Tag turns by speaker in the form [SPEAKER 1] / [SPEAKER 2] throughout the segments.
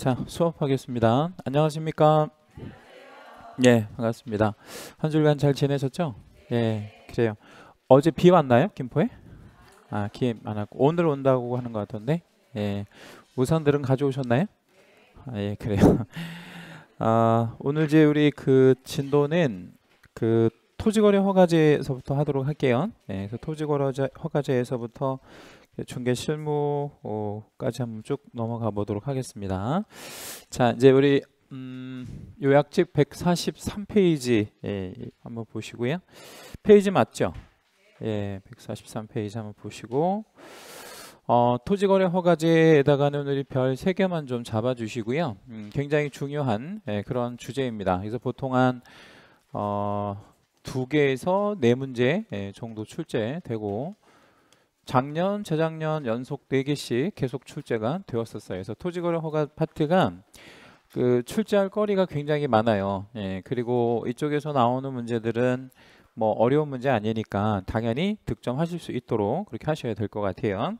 [SPEAKER 1] 자, 수업하겠습니다. 안녕하십니까? 예, 반갑습니다. 한 주간 잘 지내셨죠? 예, 그래요. 어제 비 왔나요? 김포에? 아, 기안 왔고 오늘 온다고 하는 것 같던데. 예. 우산들은 가져오셨나요? 아, 예, 그래요. 아, 오늘 이제 우리 그 진도는 그 토지거래 허가제에서부터 하도록 할게요. 예, 그 토지거래 허가제에서부터 중개 예, 실무까지 한번 쭉 넘어가 보도록 하겠습니다. 자, 이제 우리 음, 요약집 143페이지 예, 한번 보시고요. 페이지 맞죠? 예, 143페이지 한번 보시고 어, 토지거래 허가제에다가는 우리 별 3개만 좀 잡아주시고요. 음, 굉장히 중요한 예, 그런 주제입니다. 그래서 보통 한 어, 2개에서 4문제 예, 정도 출제되고 작년, 재작년 연속 4개씩 계속 출제가 되었었어요. 그래서 토지거래 허가 파트가 그 출제할 거리가 굉장히 많아요. 예, 그리고 이쪽에서 나오는 문제들은 뭐 어려운 문제 아니니까 당연히 득점하실 수 있도록 그렇게 하셔야 될 것 같아요.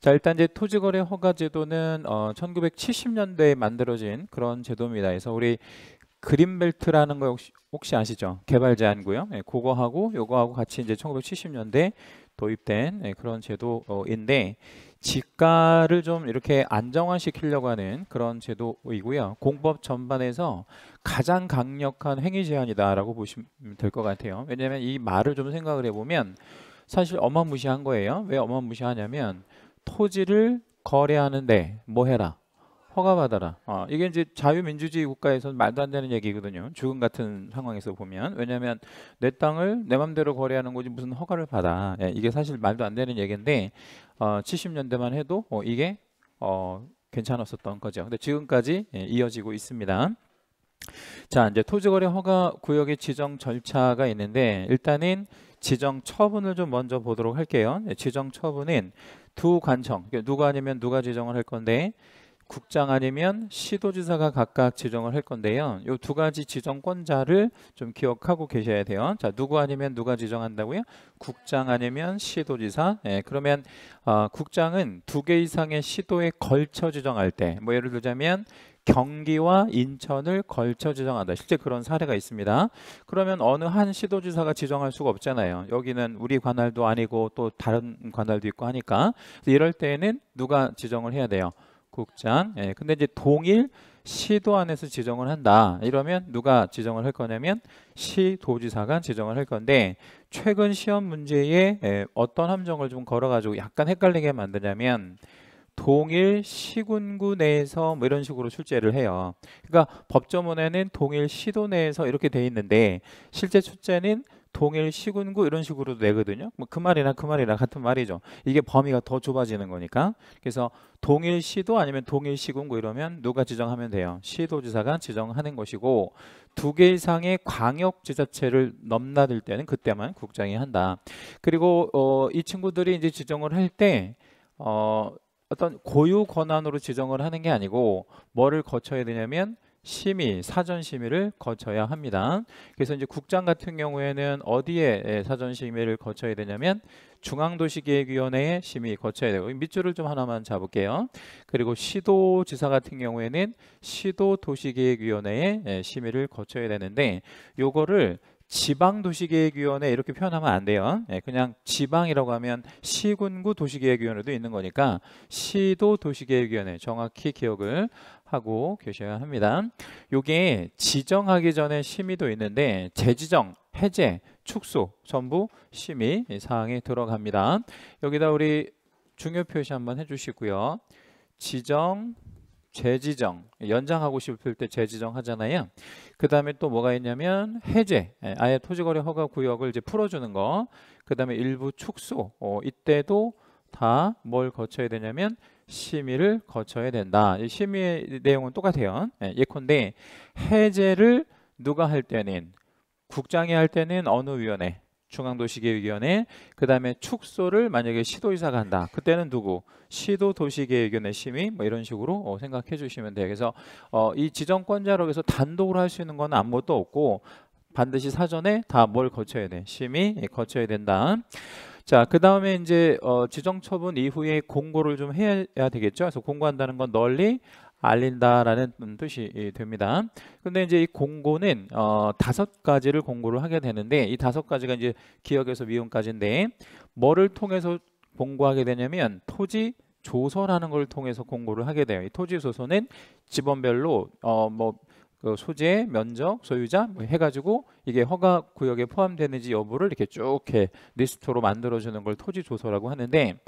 [SPEAKER 1] 자 일단 이제 토지거래 허가제도는 어, 1970년대에 만들어진 그런 제도입니다. 그래서 우리 그린벨트라는 거 혹시, 혹시 아시죠? 개발 제한구요. 예, 그거하고 요거하고 같이 이제 1970년대 도입된 예, 그런 제도인데 지가를 좀 이렇게 안정화시키려고 하는 그런 제도이고요. 공법 전반에서 가장 강력한 행위 제한이다라고 보시면 될 것 같아요. 왜냐하면 이 말을 좀 생각을 해보면 사실 어마무시한 거예요. 왜 어마무시하냐면 토지를 거래하는데 뭐 해라 허가받아라. 어, 이게 이제 자유민주주의 국가에서는 말도 안 되는 얘기거든요. 죽음 같은 상황에서 보면 왜냐하면 내 땅을 내 맘대로 거래하는 거지 무슨 허가를 받아. 예, 이게 사실 말도 안 되는 얘기인데 어, 70년대만 해도 어, 이게 어, 괜찮았었던 거죠. 근데 지금까지 예, 이어지고 있습니다. 자 이제 토지거래 허가 구역의 지정 절차가 있는데 일단은 지정 처분을 좀 먼저 보도록 할게요. 예, 지정 처분은 두 관청 그러니까 누가 아니면 누가 지정을 할 건데 국장 아니면 시도지사가 각각 지정을 할 건데요. 이 두 가지 지정권자를 좀 기억하고 계셔야 돼요. 자, 누구 아니면 누가 지정한다고요? 국장 아니면 시도지사. 예, 그러면 어, 국장은 두 개 이상의 시도에 걸쳐 지정할 때, 뭐 예를 들자면 경기와 인천을 걸쳐 지정한다. 실제 그런 사례가 있습니다. 그러면 어느 한 시도지사가 지정할 수가 없잖아요. 여기는 우리 관할도 아니고 또 다른 관할도 있고 하니까 이럴 때에는 누가 지정을 해야 돼요? 국장. 예, 근데 이제 동일 시도 안에서 지정을 한다. 이러면 누가 지정을 할 거냐면 시도지사가 지정을 할 건데 최근 시험 문제에 예, 어떤 함정을 좀 걸어가지고 약간 헷갈리게 만드냐면 동일 시군구 내에서 뭐 이런 식으로 출제를 해요. 그러니까 법조문에는 동일 시도 내에서 이렇게 돼 있는데 실제 출제는 동일 시군구 이런 식으로도 되거든요. 뭐 그 말이나 그 말이나 같은 말이죠. 이게 범위가 더 좁아지는 거니까. 그래서 동일 시도 아니면 동일 시군구 이러면 누가 지정하면 돼요. 시도지사가 지정하는 것이고 두 개 이상의 광역지자체를 넘나들 때는 그때만 국장이 한다. 그리고 어, 이 친구들이 이제 지정을 할 때 어, 어떤 고유 권한으로 지정을 하는 게 아니고 뭐를 거쳐야 되냐면 심의, 사전 심의를 거쳐야 합니다. 그래서 이제 국장 같은 경우에는 어디에 예, 사전 심의를 거쳐야 되냐면 중앙도시계획위원회의 심의 거쳐야 되고 밑줄을 좀 하나만 잡을게요. 그리고 시도지사 같은 경우에는 시도도시계획위원회의 예, 심의를 거쳐야 되는데 요거를 지방도시계획위원회 이렇게 표현하면 안 돼요. 예, 그냥 지방이라고 하면 시군구 도시계획위원회도 있는 거니까 시도 도시계획위원회 정확히 기억을 하고 계셔야 합니다. 요게 지정하기 전에 심의도 있는데 재지정, 해제, 축소 전부 심의 사항에 들어갑니다. 여기다 우리 중요 표시 한번 해주시고요. 지정, 재지정 연장하고 싶을 때 재지정 하잖아요. 그 다음에 또 뭐가 있냐면 해제 예, 아예 토지거래 허가 구역을 이제 풀어주는 거. 그 다음에 일부 축소 어, 이때도 다 뭘 거쳐야 되냐면 심의를 거쳐야 된다. 심의 내용은 똑같아요. 예, 예컨대 해제를 누가 할 때는 국장이 할 때는 어느 위원회 중앙도시계획위원회 그 다음에 축소를 만약에 시도이사가 한다 그때는 누구 시도도시계획위원회 심의 뭐 이런 식으로 어, 생각해 주시면 돼요 그래서 어, 이 지정권자로에서 단독으로 할 수 있는 건 아무것도 없고 반드시 사전에 다 뭘 거쳐야 돼 심의 예, 거쳐야 된다 자, 그 다음에 이제 어, 지정 처분 이후에 공고를 좀 해야 되겠죠. 그래서 공고한다는 건 널리 알린다라는 뜻이 예, 됩니다. 근데 이제 이 공고는 어, 다섯 가지를 공고를 하게 되는데 이 다섯 가지가 이제 기억에서 미음까지인데 뭐를 통해서 공고하게 되냐면 토지 조서라는 걸 통해서 공고를 하게 돼요. 이 토지 조서는 집원별로 어, 뭐그 소재, 면적, 소유자 뭐 해가지고 이게 허가 구역에 포함되는지 여부를 이렇게 쭉 해 리스트로 만들어주는 걸 토지 조서라고 하는데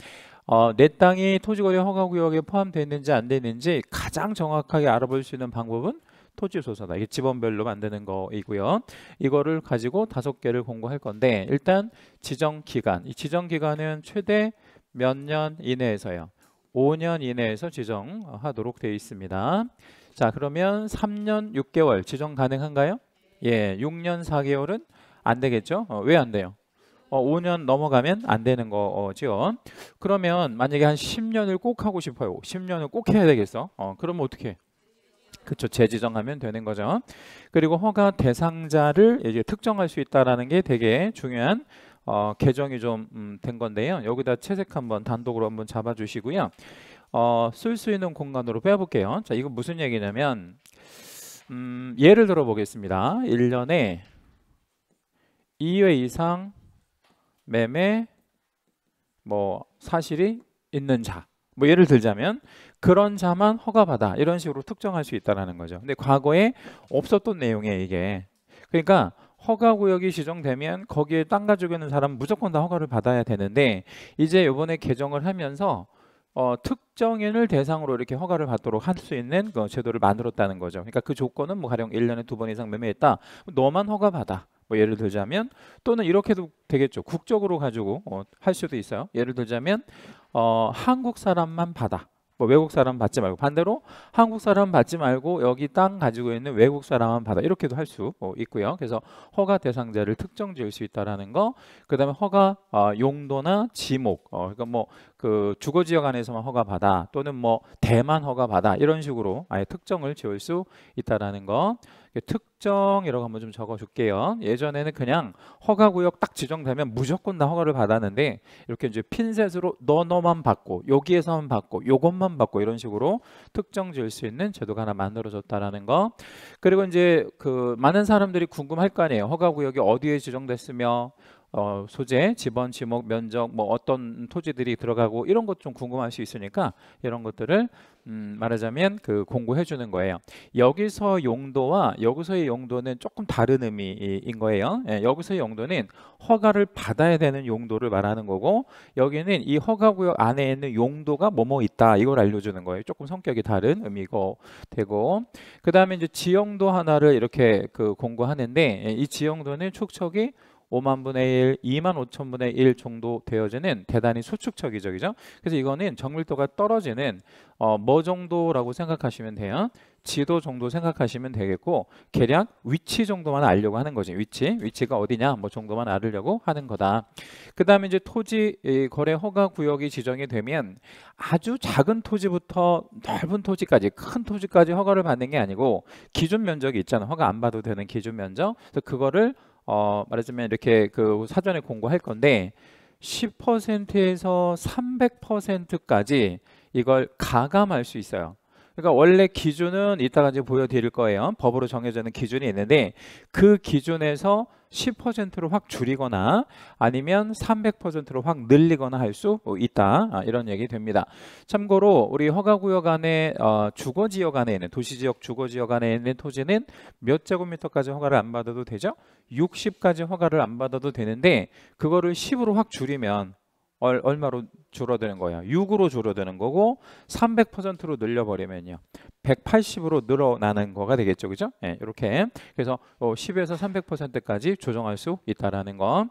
[SPEAKER 1] 어, 내 땅이 토지거래 허가 구역에 포함되는지 안 되는지 가장 정확하게 알아볼 수 있는 방법은 토지조사다. 이게 지번별로 만드는 거이고요. 이거를 가지고 다섯 개를 공고할 건데 일단 지정기간. 이 지정기간은 최대 몇 년 이내에서요. 5년 이내에서 지정하도록 되어 있습니다. 자 그러면 3년 6개월 지정 가능한가요? 예, 6년 4개월은 안 되겠죠? 어, 왜안 돼요? 어, 5년 넘어가면 안 되는 거죠. 어, 그러면 만약에 한 10년을 꼭 하고 싶어요. 10년을 꼭 해야 되겠어. 어, 그러면 어떻게? 해? 그쵸 재지정하면 되는 거죠. 그리고 허가 대상자를 이제 특정할 수 있다라는 게 되게 중요한 어, 개정이 좀된 음, 건데요. 여기다 채색 한번 단독으로 한번 잡아주시고요. 어, 쓸 수 있는 공간으로 빼볼게요. 자, 이건 무슨 얘기냐면 음, 예를 들어 보겠습니다. 1년에 2회 이상 매매 뭐 사실이 있는 자. 뭐 예를 들자면 그런 자만 허가받아 이런 식으로 특정할 수 있다라는 거죠. 근데 과거에 없었던 내용이에 이게. 그러니까 허가 구역이 지정되면 거기에 땅 가지고 있는 사람 무조건 다 허가를 받아야 되는데 이제 요번에 개정을 하면서 어, 특정인을 대상으로 이렇게 허가를 받도록 할 수 있는 그 제도를 만들었다는 거죠. 그러니까 그 조건은 뭐 가령 1년에 두 번 이상 매매했다. 뭐 너만 허가 받아. 뭐 예를 들자면 또는 이렇게도 되겠죠. 국적으로 가지고 어, 할 수도 있어요. 예를 들자면 어, 한국 사람만 받아. 뭐 외국 사람 받지 말고 반대로 한국 사람 받지 말고 여기 땅 가지고 있는 외국 사람만 받아 이렇게도 할수 어, 있고요. 그래서 허가 대상자를 특정 지을 수 있다라는 거, 그다음에 허가 어, 용도나 지목, 어, 그러니까 뭐 그 주거 지역 안에서만 허가 받아 또는 뭐 대만 허가 받아 이런 식으로 아예 특정을 지을 수 있다라는 거. 그 특정이라고 한번 좀 적어줄게요. 예전에는 그냥 허가 구역 딱 지정되면 무조건 다 허가를 받았는데 이렇게 이제 핀셋으로 너너만 받고 여기에서만 받고 요것만 받고 이런 식으로 특정 지을 수 있는 제도가 하나 만들어졌다라는 거. 그리고 이제 그 많은 사람들이 궁금할 거 아니에요. 허가 구역이 어디에 지정됐으며 어, 소재, 지번, 지목, 면적, 뭐 어떤 토지들이 들어가고 이런 것 좀 궁금할 수 있으니까 이런 것들을 음, 말하자면 그 공고해 주는 거예요. 여기서 용도와 여기서의 용도는 조금 다른 의미인 거예요. 예, 여기서의 용도는 허가를 받아야 되는 용도를 말하는 거고 여기는 이 허가 구역 안에 있는 용도가 뭐뭐 있다 이걸 알려주는 거예요. 조금 성격이 다른 의미고 되고 그 다음에 이제 지형도 하나를 이렇게 그 공고하는데 예, 이 지형도는 축척이 5만 분의 1, 2만 5천 분의 1 정도 되어지는 대단히 수축적이죠, 그죠? 그래서 이거는 정밀도가 떨어지는 어, 뭐 정도라고 생각하시면 돼요. 지도 정도 생각하시면 되겠고 계략 위치 정도만 알려고 하는 거지 위치 위치가 어디냐 뭐 정도만 알으려고 하는 거다 그 다음에 이제 토지 거래 허가 구역이 지정이 되면 아주 작은 토지부터 넓은 토지까지 큰 토지까지 허가를 받는 게 아니고 기준 면적이 있잖아 허가 안받 봐도 되는 기준 면적 그래서 그거를 어, 말하자면 이렇게 그 사전에 공고할 건데 10%에서 300%까지 이걸 가감할 수 있어요. 그러니까 원래 기준은 이따가 이제 보여드릴 거예요. 법으로 정해져 있는 기준이 있는데 그 기준에서 10%로 확 줄이거나 아니면 300%로 확 늘리거나 할 수 있다 아, 이런 얘기 됩니다. 참고로 우리 허가구역 안에 어, 주거지역 안에 있는 도시지역 주거지역 안에 있는 토지는 몇 제곱미터까지 허가를 안 받아도 되죠? 60까지 허가를 안 받아도 되는데 그거를 10으로 확 줄이면 얼, 얼마로 줄어드는 거예요? 6으로 줄어드는 거고 300%로 늘려버리면요. 180으로 늘어나는 거가 되겠죠. 그죠? 네, 예, 이렇게. 그래서 어, 10에서 300%까지 조정할 수 있다라는 거.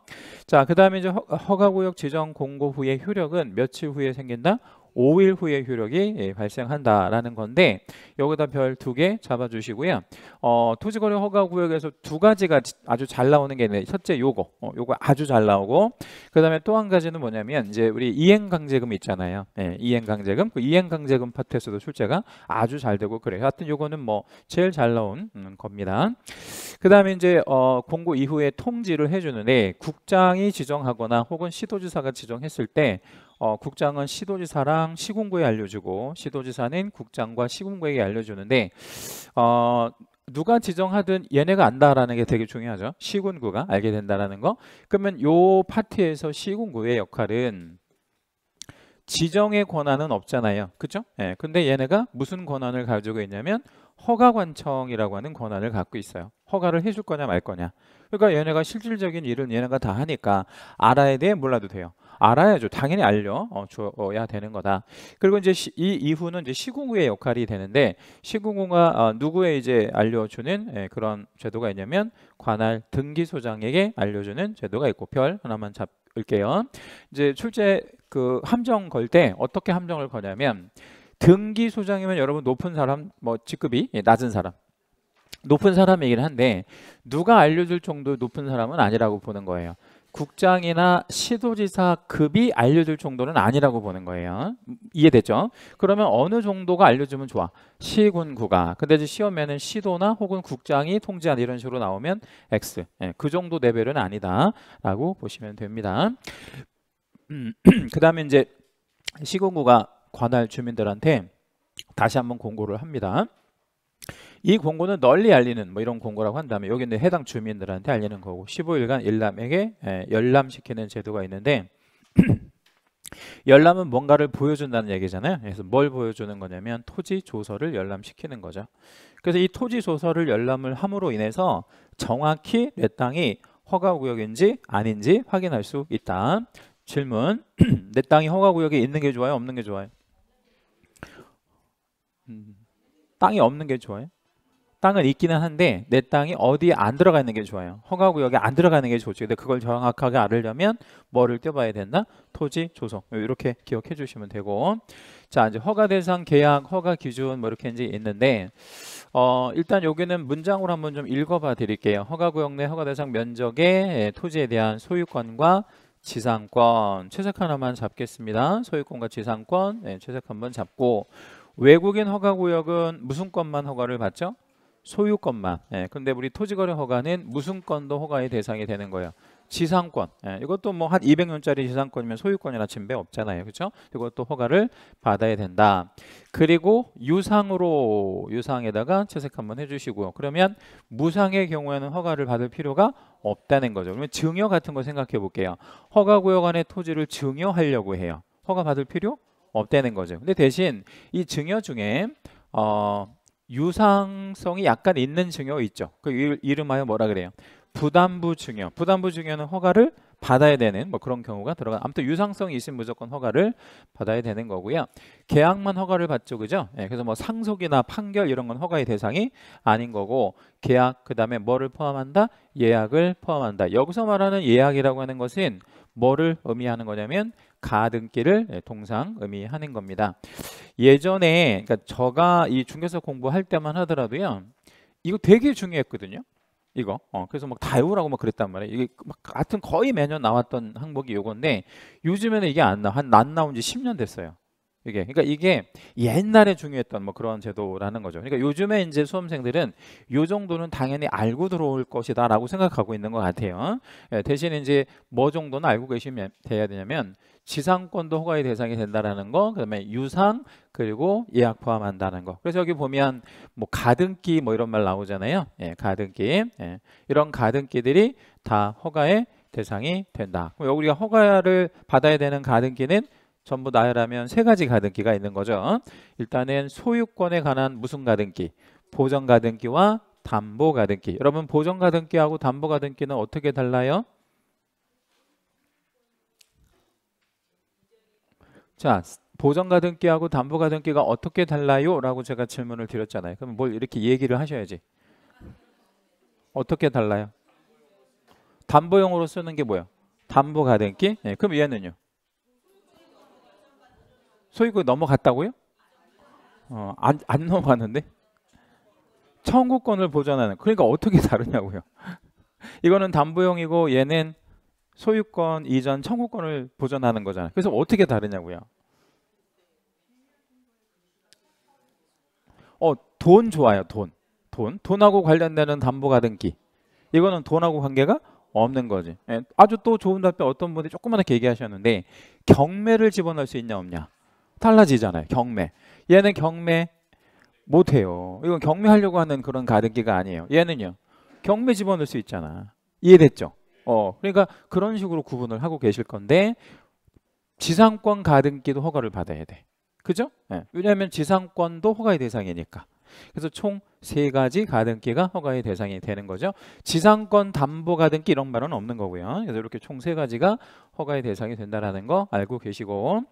[SPEAKER 1] 자, 그 다음에 이제 허, 허가구역 지정 공고 후에 효력은 며칠 후에 생긴다? 5일 후에 효력이 예, 발생한다라는 건데 여기다 별 두 개 잡아주시고요. 어, 토지거래 허가 구역에서 두 가지가 아주 잘 나오는 게 있는데 첫째 요거, 어, 요거 아주 잘 나오고 그다음에 또 한 가지는 뭐냐면 이제 우리 이행강제금 있잖아요. 예, 이행강제금, 그 이행강제금 파트에서도 출제가 아주 잘 되고 그래요. 하여튼 요거는 뭐 제일 잘 나온 음, 겁니다. 그다음에 이제 어, 공고 이후에 통지를 해주는데 국장이 지정하거나 혹은 시도지사가 지정했을 때 어, 국장은 시도지사랑 시군구에 알려주고 시도지사는 국장과 시군구에게 알려주는데 어, 누가 지정하든 얘네가 안다라는 게 되게 중요하죠. 시군구가 알게 된다라는 거. 그러면 요 파트에서 시군구의 역할은 지정의 권한은 없잖아요. 그죠? 예. 근데 얘네가 무슨 권한을 가지고 있냐면 허가관청이라고 하는 권한을 갖고 있어요. 허가를 해줄 거냐 말 거냐. 그러니까 얘네가 실질적인 일은 얘네가 다 하니까 알아야 돼 몰라도 돼요. 알아야죠. 당연히 알려줘야 어, 되는 거다. 그리고 이제 시, 이 이후는 이제 시공구의 역할이 되는데 시공구가 어, 누구에 이제 알려주는 예, 그런 제도가 있냐면 관할 등기소장에게 알려주는 제도가 있고 별 하나만 잡을게요. 이제 출제 그 함정 걸 때 어떻게 함정을 거냐면 등기소장이면 여러분 높은 사람 뭐 직급이 예, 낮은 사람 높은 사람이긴 한데 누가 알려줄 정도 높은 사람은 아니라고 보는 거예요. 국장이나 시도지사급이 알려줄 정도는 아니라고 보는 거예요. 이해됐죠? 그러면 어느 정도가 알려주면 좋아? 시군구가. 근데 이제 시험에는 시도나 혹은 국장이 통지한 이런 식으로 나오면 X. 예, 그 정도 레벨은 아니다라고 보시면 됩니다. 음, 그 다음에 이제 시군구가 관할 주민들한테 다시 한번 공고를 합니다. 이 공고는 널리 알리는 뭐 이런 공고라고 한다면 여기는 해당 주민들한테 알리는 거고 15일간 열람에게 예, 열람시키는 제도가 있는데 열람은 뭔가를 보여준다는 얘기잖아요. 그래서 뭘 보여주는 거냐면 토지 조서를 열람시키는 거죠. 그래서 이 토지 조서를 열람을 함으로 인해서 정확히 내 땅이 허가구역인지 아닌지 확인할 수 있다. 질문. 내 땅이 허가구역에 있는 게 좋아요? 없는 게 좋아요? 음, 땅이 없는 게 좋아요? 땅은 있기는 한데 내 땅이 어디에 안 들어가 있는 게 좋아요. 허가 구역에 안 들어가는 게 좋지. 근데 그걸 정확하게 알으려면 뭐를 떼봐야 된다? 토지 조성. 이렇게 기억해 주시면 되고. 자, 이제 허가 대상 계약, 허가 기준 뭐 이렇게 이제 있는데 어, 일단 여기는 문장으로 한번 좀 읽어 봐 드릴게요. 허가 구역 내 허가 대상 면적의 예, 토지에 대한 소유권과 지상권 최색 하나만 잡겠습니다. 소유권과 지상권 예, 최채 한번 잡고 외국인 허가 구역은 무슨 권만 허가를 받죠? 소유권만. 예, 근데 우리 토지거래 허가는 무슨건도 허가의 대상이 되는 거예요. 지상권. 예, 이것도 뭐 한 200년짜리 지상권이면 소유권이나 침배 없잖아요. 그렇죠? 이것도 허가를 받아야 된다. 그리고 유상으로 유상에다가 채색 한번 해 주시고요. 그러면 무상의 경우에는 허가를 받을 필요가 없다는 거죠. 그러면 증여 같은 거 생각해 볼게요. 허가 구역 안의 토지를 증여하려고 해요. 허가 받을 필요 없다는 거죠. 근데 대신 이 증여 중에 어 유상성이 약간 있는 증여 있죠. 그 이름하여 뭐라 그래요? 부담부 증여. 부담부 증여는 허가를 받아야 되는 뭐 그런 경우가 들어가. 아무튼 유상성이 있으면 무조건 허가를 받아야 되는 거고요. 계약만 허가를 받죠, 그죠? 예, 그래서 뭐 상속이나 판결 이런 건 허가의 대상이 아닌 거고 계약 그다음에 뭐를 포함한다? 예약을 포함한다. 여기서 말하는 예약이라고 하는 것은 뭐를 의미하는 거냐면 가등기를 예, 동상 의미하는 겁니다. 예전에 그러니까 저가 이 중개사 공부할 때만 하더라도요. 이거 되게 중요했거든요. 이거. 어, 그래서 막다이오라고막 그랬단 말이에요. 이게 막 같은 거의 매년 나왔던 항목이 요건데 요즘에는 이게 안 나. 한안 나온 지 10년 됐어요. 이게 그러니까 이게 옛날에 중요했던 뭐 그런 제도라는 거죠. 그러니까 요즘에 이제 수험생들은 요 정도는 당연히 알고 들어올 것이다라고 생각하고 있는 것 같아요. 예, 대신 이제 뭐 정도는 알고 계시면 돼야 되냐면 지상권도 허가의 대상이 된다라는 거, 그다음에 유상 그리고 예약 포함한다는 거. 그래서 여기 보면 뭐 가등기 뭐 이런 말 나오잖아요. 예, 가등기 예, 이런 가등기들이 다 허가의 대상이 된다. 그럼 우리가 허가를 받아야 되는 가등기는 전부 나열하면 세 가지 가등기가 있는 거죠. 일단은 소유권에 관한 무슨 가등기, 보정 가등기와 담보 가등기. 여러분 보정 가등기하고 담보 가등기는 어떻게 달라요? 자, 보정 가등기하고 담보 가등기가 어떻게 달라요? 라고 제가 질문을 드렸잖아요. 그럼 뭘 이렇게 얘기를 하셔야지. 어떻게 달라요? 담보용으로 쓰는 게 뭐예요? 담보 가등기? 예, 그럼 얘는요? 소위 그 넘어갔다고요? 어, 안, 안 넘어갔는데? 청구권을 보전하는 그러니까 어떻게 다르냐고요. 이거는 담보용이고 얘는 소유권 이전 청구권을 보전하는 거잖아요. 그래서 어떻게 다르냐고요. 어, 돈 좋아요. 돈. 돈. 돈하고 관련되는 담보가 등기. 이거는 돈하고 관계가 없는 거지. 예, 아주 또 좋은 답변 어떤 분이 조그맣게 얘기하셨는데 경매를 집어넣을 수 있냐 없냐. 달라지잖아요. 경매. 얘는 경매 못해요. 이건 경매하려고 하는 그런 가등기가 아니에요. 얘는요. 경매 집어넣을 수 있잖아. 이해됐죠? 어, 그러니까 그런 식으로 구분을 하고 계실 건데 지상권 가등기도 허가를 받아야 돼. 그죠? 네. 왜냐하면 지상권도 허가의 대상이니까. 그래서 총 세 가지 가등기가 허가의 대상이 되는 거죠. 지상권 담보 가등기 이런 말은 없는 거고요. 그래서 이렇게 총 세 가지가 허가의 대상이 된다라는 거 알고 계시고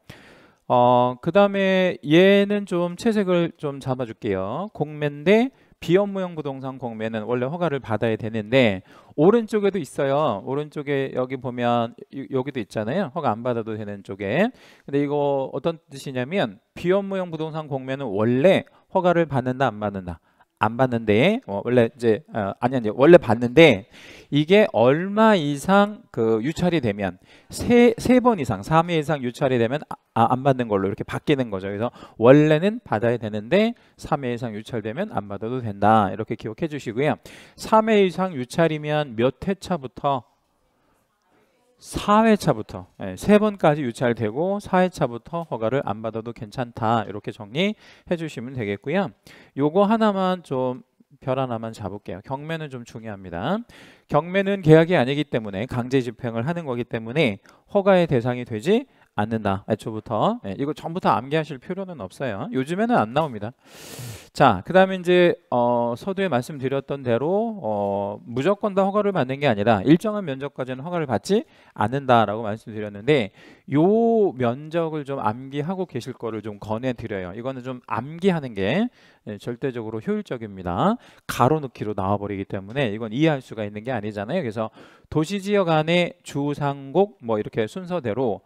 [SPEAKER 1] 어, 그 다음에 얘는 좀 채색을 좀 잡아줄게요. 공매인데 비업무용 부동산 공매는 원래 허가를 받아야 되는데 오른쪽에도 있어요. 오른쪽에 여기 보면 여기도 있잖아요. 허가 안 받아도 되는 쪽에. 근데 이거 어떤 뜻이냐면 비업무용 부동산 공매는 원래 허가를 받는다 안 받는다. 안 봤는데 어, 원래 이제 어, 아니 아니 원래 봤는데 이게 얼마 이상 그 유찰이 되면 세 세 번 이상 3회 이상 유찰이 되면 아, 아, 안 받는 걸로 이렇게 바뀌는 거죠. 그래서 원래는 받아야 되는데 3회 이상 유찰되면 안 받아도 된다. 이렇게 기억해 주시고요. 3회 이상 유찰이면 몇 회차부터 4회차부터 네, 예, 3번까지 유찰되고 4회차부터 허가를 안 받아도 괜찮다 이렇게 정리해 주시면 되겠고요 요거 하나만 좀 별 하나만 잡을게요 경매는 좀 중요합니다 경매는 계약이 아니기 때문에 강제 집행을 하는 거기 때문에 허가의 대상이 되지 않는다. 애초부터 예, 이거 전부 다 암기하실 필요는 없어요. 요즘에는 안 나옵니다. 자, 그다음에 이제 어, 서두에 말씀드렸던 대로 어, 무조건 다 허가를 받는 게 아니라 일정한 면적까지는 허가를 받지 않는다라고 말씀드렸는데 요 면적을 좀 암기하고 계실 거를 좀 권해드려요. 이거는 좀 암기하는 게 예, 절대적으로 효율적입니다. 가로놓기로 나와버리기 때문에 이건 이해할 수가 있는 게 아니잖아요. 그래서 도시지역 안에 주상곡 뭐 이렇게 순서대로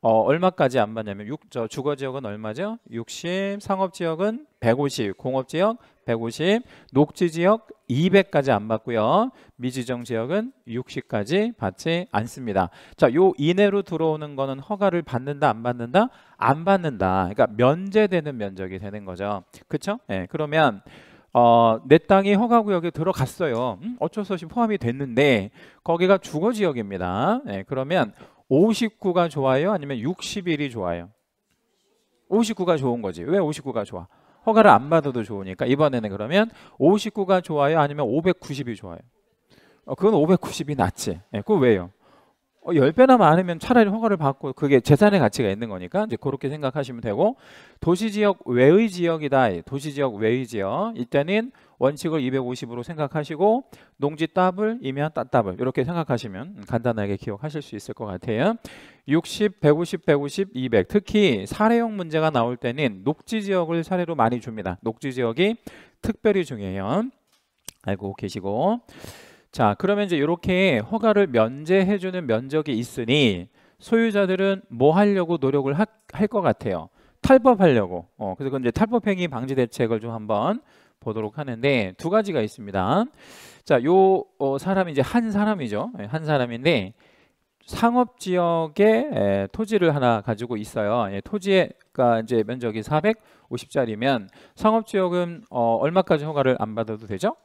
[SPEAKER 1] 어, 얼마까지 안 받냐면 6, 저 주거 지역은 얼마죠? 60, 상업 지역은 150, 공업 지역 150, 녹지 지역 200까지 안 받고요. 미지정 지역은 60까지 받지 않습니다. 자, 요 이내로 들어오는 거는 허가를 받는다 안 받는다? 안 받는다. 그러니까 면제되는 면적이 되는 거죠. 그렇죠? 예. 네, 그러면 어, 내 땅이 허가 구역에 들어갔어요. 음, 어쩔 수 없이 포함이 됐는데 거기가 주거 지역입니다. 예, 네, 그러면 59가 좋아요? 아니면 61이 좋아요? 59가 좋은 거지. 왜 59가 좋아? 허가를 안 받아도 좋으니까 이번에는 그러면 59가 좋아요? 아니면 590이 좋아요? 어, 그건 590이 낫지. 예, 그 왜요? 어, 10배나 많으면 차라리 허가를 받고 그게 재산의 가치가 있는 거니까 이제 그렇게 생각하시면 되고 도시지역 외의 지역이다. 도시지역 외의 지역. 이때는 원칙을 250으로 생각하시고 농지 따블이면 따따블 이렇게 생각하시면 간단하게 기억하실 수 있을 것 같아요. 60, 150, 150, 200 특히 사례형 문제가 나올 때는 녹지 지역을 사례로 많이 줍니다. 녹지 지역이 특별히 중요해요. 알고 계시고 자 그러면 이제 이렇게 허가를 면제해주는 면적이 있으니 소유자들은 뭐 하려고 노력을 할 것 같아요. 탈법하려고. 어, 그래서 이제 탈법행위 방지 대책을 좀 한번 보도록 하는데 두 가지가 있습니다. 자, 요 어, 사람이 이제 한 사람이죠. 예, 한 사람인데 상업 지역 에, 토지를 하나 가지고 있어요. 예, 토지가 이제 면적이 450짜리면 상업 지역은 어, 얼마까지 허가를 안 받아도 되죠?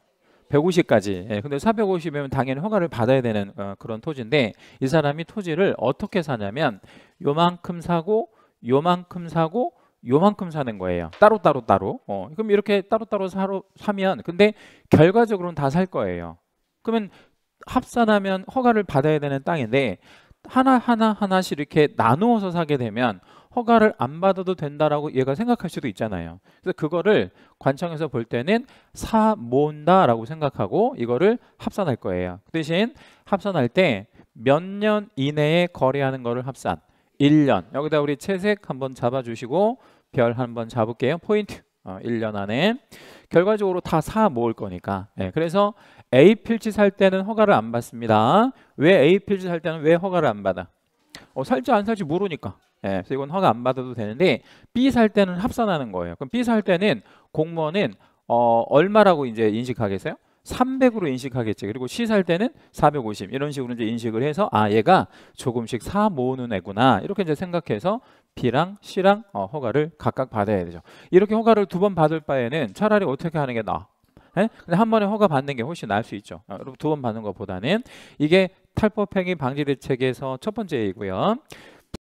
[SPEAKER 1] 150까지. 예, 근데 450이면 당연히 허가를 받아야 되는 어, 그런 토지인데 이 사람이 토지를 어떻게 사냐면 요만큼 사고 요만큼 사고 요만큼 사는 거예요. 따로 따로 따로. 어, 그럼 이렇게 따로 따로 사로 사면 근데 결과적으로는 다 살 거예요. 그러면 합산하면 허가를 받아야 되는 땅인데 하나 하나 하나씩 이렇게 나누어서 사게 되면 허가를 안 받아도 된다라고 얘가 생각할 수도 있잖아요. 그래서 그거를 관청에서 볼 때는 사 모은다라고 생각하고 이거를 합산할 거예요. 그 대신 합산할 때 몇 년 이내에 거래하는 거를 합산. 1년. 여기다 우리 채색 한번 잡아 주시고 별 한번 잡을게요. 포인트. 어, 1년 안에 결과적으로 다 사 모을 거니까 예, 그래서 A 필지 살 때는 허가를 안 받습니다 왜 A 필지 살 때는 왜 허가를 안 받아 어, 살지 안 살지 모르니까 예, 그래서 이건 허가 안 받아도 되는데 B 살 때는 합산하는 거예요 그럼 B 살 때는 공무원은 어, 얼마라고 이제 인식하겠어요 300으로 인식하겠지 그리고 C 살 때는 450 이런 식으로 이제 인식을 해서 아 얘가 조금씩 사 모으는 애구나 이렇게 이제 생각해서 B랑 C랑 어, 허가를 각각 받아야 되죠. 이렇게 허가를 두 번 받을 바에는 차라리 어떻게 하는 게 나아? 에? 예? 근데 한 번에 허가 받는 게 훨씬 나을 수 있죠. 어, 두번 받는 것보다는 이게 탈법행위 방지 대책에서 첫 번째이고요.